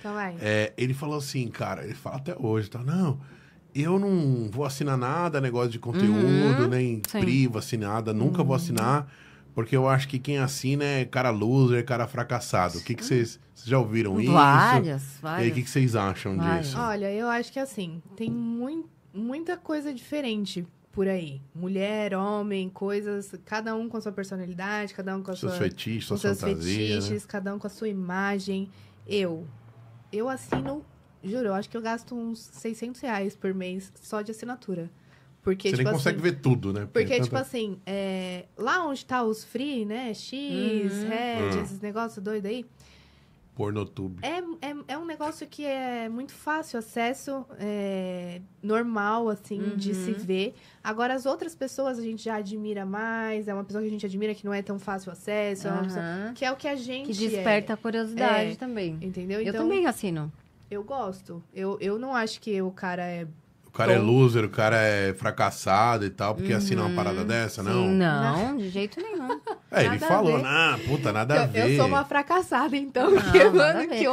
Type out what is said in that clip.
Também. É, ele falou assim, cara, ele fala até hoje, tá? Não, eu não vou assinar nada, negócio de uhum. conteúdo, uhum, nem sim. priva, assinada, nunca uhum. vou assinar, porque eu acho que quem assina é cara loser, cara fracassado. O que, vocês. já ouviram várias, isso? Várias, várias. E o que, vocês acham várias. disso? Olha, eu acho que assim, tem muito, muita coisa diferente por aí. Mulher, homem, coisas, cada um com a sua personalidade, cada um com a seus sua, fetiches, com seus fantasias, né? fetiches, né? cada um com a sua imagem. Eu, eu assino, juro, eu acho que eu gasto uns 600 reais por mês só de assinatura. Porque, Você tipo nem assim, consegue ver tudo, né? Porque, porque é tipo assim, é, lá onde tá os free, né? X, uhum. Red, uhum. esses ah. negócios doidos aí. Pornotube. É, é, é um negócio que é muito fácil acesso, é, normal, assim, uhum. de se uhum. ver. Agora, as outras pessoas a gente já admira mais, é uma pessoa que a gente admira que não é tão fácil acesso, uhum. é pessoa, que é o que a gente. Que é. desperta é, a curiosidade é, também. Entendeu? Então, eu também assino. Eu gosto. Eu, eu não acho que o cara é o cara é loser, o cara é fracassado e tal, porque uhum. assina uma uhum. parada dessa, não? Não, de jeito nenhum. É, ele falou, ver. não, puta, nada eu, a ver. Eu sou uma fracassada, então, não, que, mano, que eu